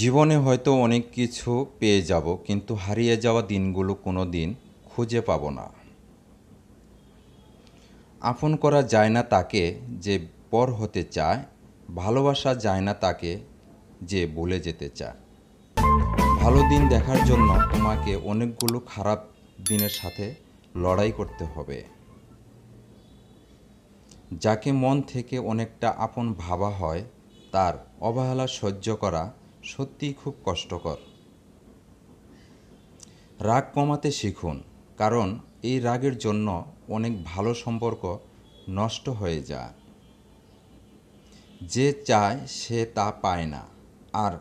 জীবনে হয়তো অনেক কিছু পেয়ে যাব কিন্তু হারিয়ে যাওয়া দিনগুলো কোনো দিন খুঁজে পাব না আপন করা যায় না তাকে যে পর হতে চায় ভালোবাসা যায় না তাকে যে বলে যেতে চায় ভালো দিন দেখার জন্য তোমাকে অনেকগুলো খারাপ দিনের সাথে লড়াই করতে হবে যাকে মন থেকে অনেকটা আপন ভাবা হয় তার অবহেলা সহ্য করা সত্যিই খুব কষ্টকর রাগ কমাতে শিখুন কারণ এই রাগের জন্য অনেক ভালো সম্পর্ক নষ্ট হয়ে যায় যে চায় সে তা পায় না আর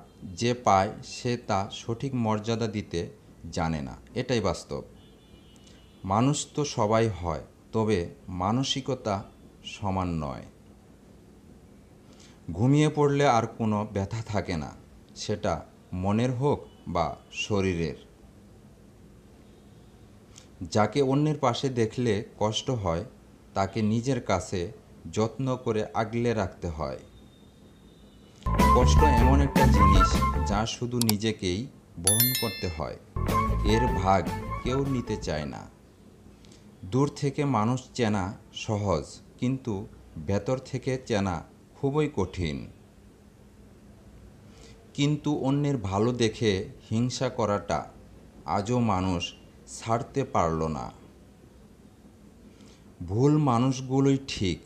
যে পায় সে তা সঠিক মর্যাদা দিতে জানে না এটাই বাস্তব মানুষ তো সবাই হয় তবে মানসিকতা সমান নয় ঘুমিয়ে পড়লে আর কোনো ব্যথা থাকে না সেটা মনের হোক বা শরীরের যাকে অন্যের পাশে দেখলে কষ্ট হয় তাকে নিজের কাছে যত্ন করে আগলে রাখতে হয় কষ্ট এমন একটা জিনিস যা শুধু নিজেকেই বহন করতে হয় এর ভাগ কেউ নিতে চায় না দূর থেকে মানুষ চেনা সহজ কিন্তু ভেতর থেকে চেনা খুবই কঠিন কিন্তু অন্যের ভালো দেখে হিংসা করাটা আজও মানুষ ছাড়তে পারল না ভুল মানুষগুলোই ঠিক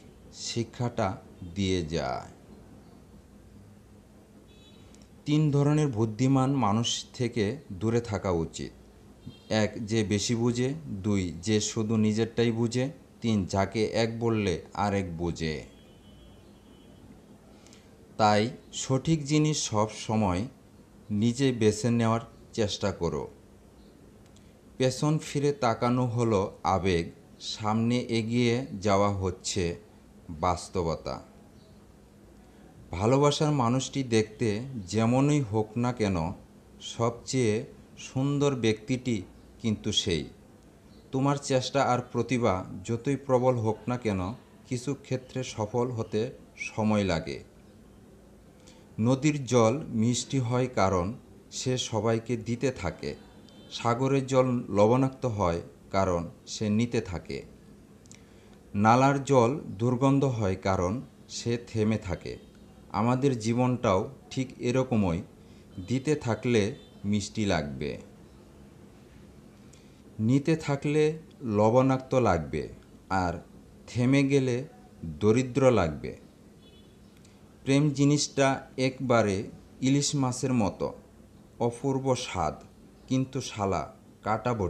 শিক্ষাটা দিয়ে যায় তিন ধরনের বুদ্ধিমান মানুষ থেকে দূরে থাকা উচিত এক যে বেশি বুঝে দুই যে শুধু নিজেরটাই বুঝে তিন যাকে এক বললে আরেক বোঝে তাই সঠিক জিনিস সব সময় নিজে বেছে নেওয়ার চেষ্টা করো পেছন ফিরে তাকানো হলো আবেগ সামনে এগিয়ে যাওয়া হচ্ছে বাস্তবতা ভালোবাসার মানুষটি দেখতে যেমনই হোক না কেন সবচেয়ে সুন্দর ব্যক্তিটি কিন্তু সেই তোমার চেষ্টা আর প্রতিভা যতই প্রবল হোক না কেন কিছু ক্ষেত্রে সফল হতে সময় লাগে নদীর জল মিষ্টি হয় কারণ সে সবাইকে দিতে থাকে সাগরের জল লবণাক্ত হয় কারণ সে নিতে থাকে নালার জল দুর্গন্ধ হয় কারণ সে থেমে থাকে আমাদের জীবনটাও ঠিক এরকমই দিতে থাকলে মিষ্টি লাগবে নিতে থাকলে লবণাক্ত লাগবে আর থেমে গেলে দরিদ্র লাগবে প্রেম জিনিসটা একবারে ইলিশ মাছের মতো অপূর্ব স্বাদ কিন্তু শালা কাটা